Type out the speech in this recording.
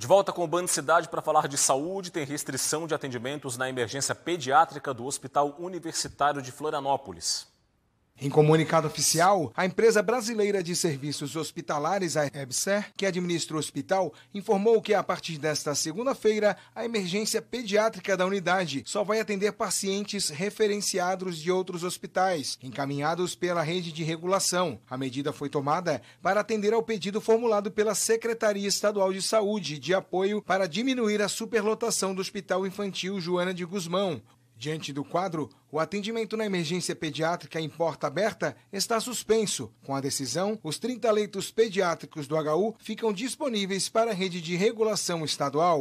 De volta com o Bando Cidade para falar de saúde, tem restrição de atendimentos na emergência pediátrica do Hospital Universitário de Florianópolis. Em comunicado oficial, a empresa brasileira de serviços hospitalares, a EBSER, que administra o hospital, informou que a partir desta segunda-feira, a emergência pediátrica da unidade só vai atender pacientes referenciados de outros hospitais, encaminhados pela rede de regulação. A medida foi tomada para atender ao pedido formulado pela Secretaria Estadual de Saúde de apoio para diminuir a superlotação do Hospital Infantil Joana de Guzmão. Diante do quadro, o atendimento na emergência pediátrica em porta aberta está suspenso. Com a decisão, os 30 leitos pediátricos do HU ficam disponíveis para a rede de regulação estadual.